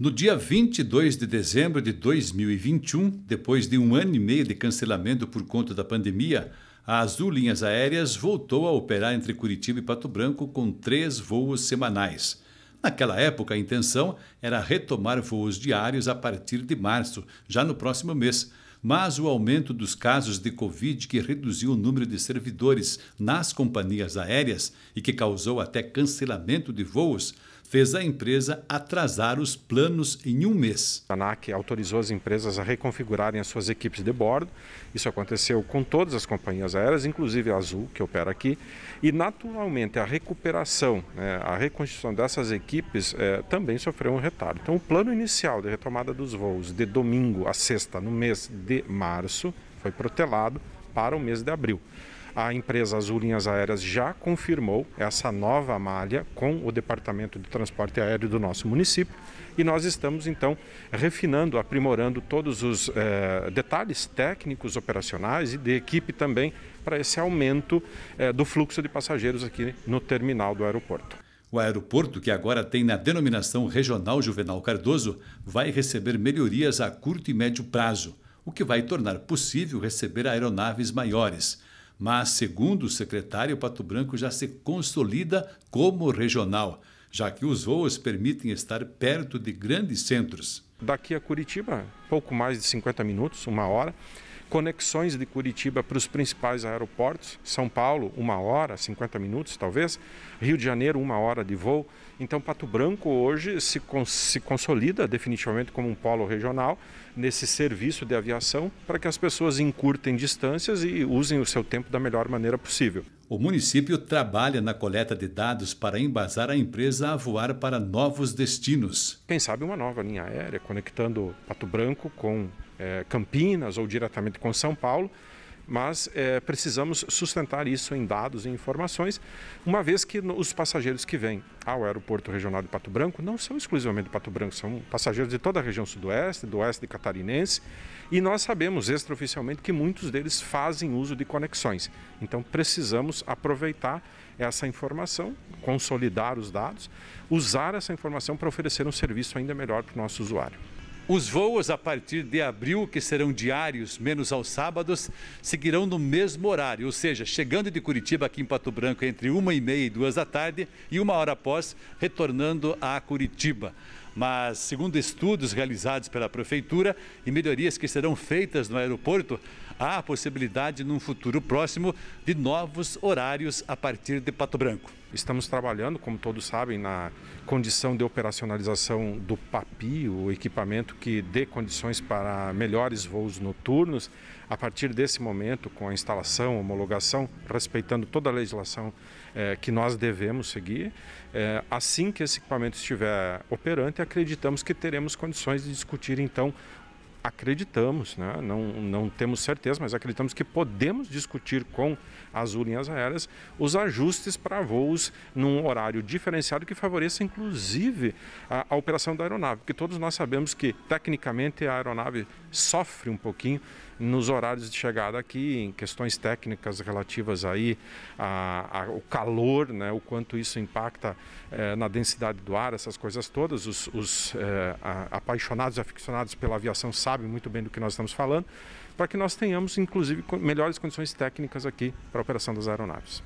No dia 22 de dezembro de 2021, depois de um ano e meio de cancelamento por conta da pandemia, a Azul Linhas Aéreas voltou a operar entre Curitiba e Pato Branco com três voos semanais. Naquela época, a intenção era retomar voos diários a partir de março, já no próximo mês. Mas o aumento dos casos de Covid, que reduziu o número de servidores nas companhias aéreas e que causou até cancelamento de voos, fez a empresa atrasar os planos em um mês. A ANAC autorizou as empresas a reconfigurarem as suas equipes de bordo. Isso aconteceu com todas as companhias aéreas, inclusive a Azul, que opera aqui. E, naturalmente, a recuperação, né, a reconstituição dessas equipes eh, também sofreu um retardo. Então, o plano inicial de retomada dos voos de domingo a sexta, no mês de março, foi protelado para o mês de abril. A empresa Azul Linhas Aéreas já confirmou essa nova malha com o Departamento de Transporte Aéreo do nosso município e nós estamos então refinando, aprimorando todos os eh, detalhes técnicos, operacionais e de equipe também para esse aumento eh, do fluxo de passageiros aqui no terminal do aeroporto. O aeroporto, que agora tem na denominação Regional Juvenal Cardoso, vai receber melhorias a curto e médio prazo, o que vai tornar possível receber aeronaves maiores mas, segundo o secretário, Pato Branco já se consolida como regional, já que os voos permitem estar perto de grandes centros. Daqui a Curitiba, pouco mais de 50 minutos, uma hora conexões de Curitiba para os principais aeroportos. São Paulo, uma hora, 50 minutos talvez. Rio de Janeiro, uma hora de voo. Então, Pato Branco hoje se, se consolida definitivamente como um polo regional nesse serviço de aviação para que as pessoas encurtem distâncias e usem o seu tempo da melhor maneira possível. O município trabalha na coleta de dados para embasar a empresa a voar para novos destinos. Quem sabe uma nova linha aérea conectando Pato Branco com é, Campinas ou diretamente com São Paulo mas é, precisamos sustentar isso em dados e informações, uma vez que os passageiros que vêm ao aeroporto regional de Pato Branco não são exclusivamente de Pato Branco, são passageiros de toda a região sudoeste, do oeste de catarinense, e nós sabemos extraoficialmente que muitos deles fazem uso de conexões. Então precisamos aproveitar essa informação, consolidar os dados, usar essa informação para oferecer um serviço ainda melhor para o nosso usuário. Os voos a partir de abril, que serão diários, menos aos sábados, seguirão no mesmo horário, ou seja, chegando de Curitiba aqui em Pato Branco entre uma e meia e duas da tarde e uma hora após retornando a Curitiba. Mas, segundo estudos realizados pela Prefeitura e melhorias que serão feitas no aeroporto, há a possibilidade, num futuro próximo, de novos horários a partir de Pato Branco. Estamos trabalhando, como todos sabem, na condição de operacionalização do PAPI, o equipamento que dê condições para melhores voos noturnos. A partir desse momento, com a instalação, homologação, respeitando toda a legislação eh, que nós devemos seguir, eh, assim que esse equipamento estiver operante, acreditamos que teremos condições de discutir então acreditamos, né? não, não temos certeza, mas acreditamos que podemos discutir com as linhas aéreas os ajustes para voos num horário diferenciado que favoreça, inclusive, a, a operação da aeronave, porque todos nós sabemos que, tecnicamente, a aeronave sofre um pouquinho nos horários de chegada aqui, em questões técnicas relativas aí ao calor, né, o quanto isso impacta eh, na densidade do ar, essas coisas todas. Os, os eh, apaixonados, aficionados pela aviação sabem muito bem do que nós estamos falando, para que nós tenhamos, inclusive, melhores condições técnicas aqui para a operação das aeronaves.